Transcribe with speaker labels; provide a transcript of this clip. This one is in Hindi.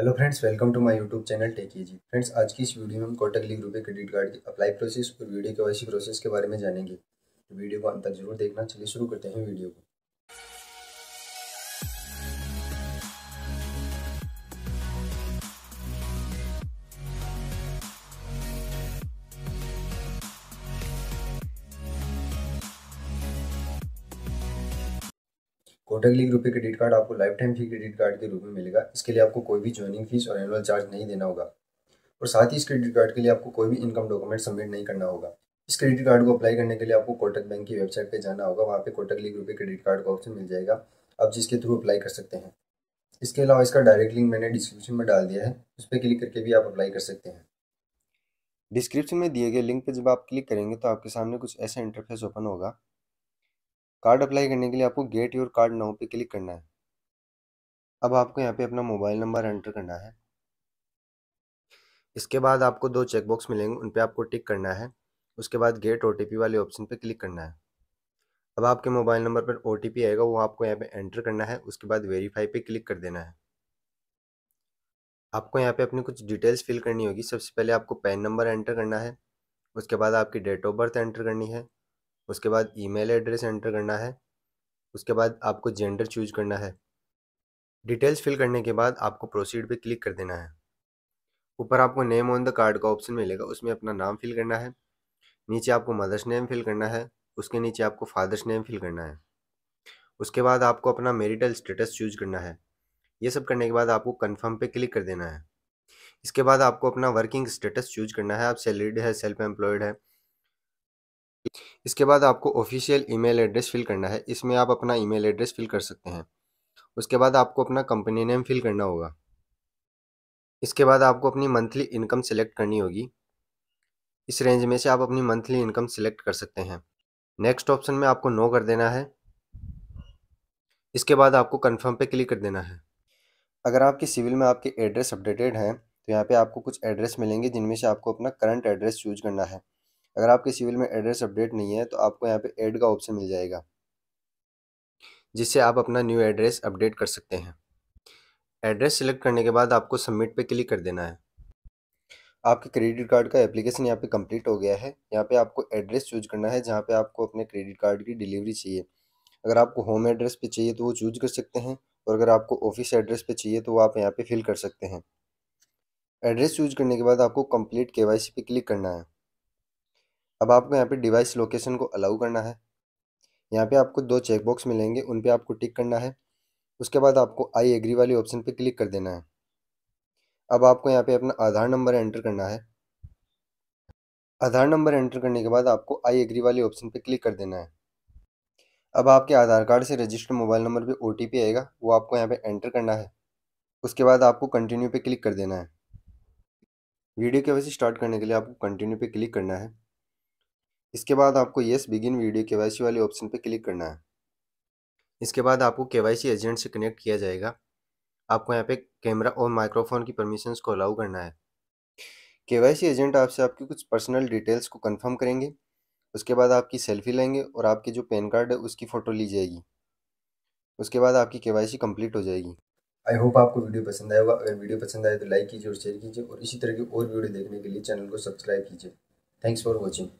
Speaker 1: hello friends welcome to my YouTube channel Tech ji friends आज की इस वीडियो में हम Kotak league RuPay credit card की अप्लाई प्रोसेस और वीडियो के वैसी प्रोसेस के बारे में जानेंगे वीडियो तो को अंत तक जरूर देखना चलिए शुरू करते हैं वीडियो को Kotak link RuPay credit card आपको lifetime free credit card के रूप में मिलेगा इसके लिए आपको कोई भी ज्वाइनिंग फीस और एनुअल चार्ज नहीं देना होगा और साथ ही इस क्रेडिट कार्ड के लिए आपको कोई भी इनकम डॉक्यूमेंट सबमिट नहीं करना होगा इस क्रेडिट कार्ड को अप्लाई करने के लिए आपको कोटक बैंक की वेबसाइट पर जाना होगा वहाँ पर Kotak link RuPay credit card का ऑप्शन मिल जाएगा आप जिसके थ्रू अप्लाई कर सकते हैं इसके अलावा इसका डायरेक्ट लिंक मैंने डिस्क्रिप्शन में डाल दिया है उस पर क्लिक करके भी आप अप्लाई कर सकते हैं डिस्क्रिप्शन में दिए गए लिंक पर जब आप क्लिक करेंगे तो आपके सामने कुछ ऐसा इंटरफेस ओपन होगा कार्ड अप्लाई करने के लिए आपको गेट योर कार्ड नाउ पे क्लिक करना है अब आपको यहाँ पे अपना मोबाइल नंबर एंटर करना है इसके बाद आपको दो चेकबॉक्स मिलेंगे उन पर आपको टिक करना है उसके बाद गेट ओ वाले ऑप्शन पर क्लिक करना है अब आपके मोबाइल नंबर पर ओ आएगा वो आपको यहाँ पे एंटर करना है उसके बाद वेरीफाई पे क्लिक कर देना है आपको यहाँ पे अपनी कुछ डिटेल्स फिल करनी होगी सबसे पहले आपको पैन नंबर एंटर करना है उसके बाद आपकी डेट ऑफ बर्थ एंटर करनी है उसके बाद ईमेल एड्रेस एंटर करना है उसके बाद आपको जेंडर चूज करना है डिटेल्स फिल करने के बाद आपको प्रोसीड पे क्लिक कर देना है ऊपर आपको नेम ऑन द कार्ड का ऑप्शन मिलेगा उसमें अपना नाम फिल करना है नीचे आपको मदर्स नेम फिल करना है उसके नीचे आपको फादर्स नेम फिल करना है उसके बाद आपको अपना मेरिटल स्टेटस चूज करना है ये सब करने के बाद आपको कन्फर्म पे क्लिक कर देना है इसके बाद आपको अपना वर्किंग स्टेटस चूज करना है आप सैलरीड है सेल्फ एम्प्लॉयड है इसके बाद आपको ऑफिशियल ईमेल एड्रेस फिल करना है इसमें आप अपना ईमेल एड्रेस फिल कर सकते हैं उसके बाद आपको अपना कंपनी नेम फिल करना होगा इसके बाद आपको अपनी मंथली इनकम सेलेक्ट करनी होगी इस रेंज में से आप अपनी मंथली इनकम सेलेक्ट कर सकते हैं नेक्स्ट ऑप्शन में आपको नो कर देना है इसके बाद आपको कन्फर्म पे क्लिक कर देना है अगर आपके सिविल में आपके एड्रेस अपडेटेड हैं तो यहाँ पे आपको कुछ एड्रेस मिलेंगे जिनमें से आपको अपना करंट एड्रेस चूज करना है अगर आपके सिविल में एड्रेस अपडेट नहीं है तो आपको यहाँ पे ऐड का ऑप्शन मिल जाएगा जिससे आप अपना न्यू एड्रेस अपडेट कर सकते हैं एड्रेस सिलेक्ट करने के बाद आपको सबमिट पे क्लिक कर देना है आपके क्रेडिट कार्ड का एप्लीकेशन यहाँ पे कंप्लीट हो गया है यहाँ पे आपको एड्रेस चूज करना है जहाँ पे आपको अपने क्रेडिट कार्ड की डिलीवरी चाहिए अगर आपको होम एड्रेस पे चाहिए तो वो चूज कर सकते हैं और अगर आपको ऑफिस एड्रेस पे चाहिए तो वो आप यहाँ पे फिल कर सकते हैं एड्रेस चूज करने के बाद आपको कंप्लीट के पे क्लिक करना है अब आपको यहाँ पे डिवाइस लोकेशन को अलाउ करना है यहाँ पे आपको दो चेकबॉक्स मिलेंगे उन पे आपको टिक करना है उसके बाद आपको आई एग्री वाली ऑप्शन पे क्लिक कर देना है अब आपको यहाँ पे अपना आधार नंबर एंटर करना है आधार नंबर एंटर करने के बाद आपको आई एग्री वाले ऑप्शन पे क्लिक कर देना है अब आपके आधार कार्ड से रजिस्टर्ड मोबाइल नंबर पर ओ आएगा वो आपको यहाँ पर एंटर करना है उसके बाद आपको कंटिन्यू पे क्लिक कर देना है वीडियो के वैसे स्टार्ट करने के लिए आपको कंटिन्यू पे क्लिक करना है इसके बाद आपको yes begin video K Y वाले ऑप्शन पर क्लिक करना है इसके बाद आपको के एजेंट से कनेक्ट किया जाएगा आपको यहाँ पे कैमरा और माइक्रोफोन की परमिशन को अलाउ करना है के एजेंट आपसे आपकी कुछ पर्सनल डिटेल्स को कंफर्म करेंगे उसके बाद आपकी सेल्फी लेंगे और आपके जो पैन कार्ड है उसकी फ़ोटो ली जाएगी उसके बाद आपकी के कंप्लीट हो जाएगी आई होप आपको वीडियो पसंद आएगा अगर वीडियो पसंद आए तो लाइक कीजिए और शेयर कीजिए और इसी तरह की और वीडियो देखने के लिए चैनल को सब्सक्राइब कीजिए थैंक्स फॉर वॉचिंग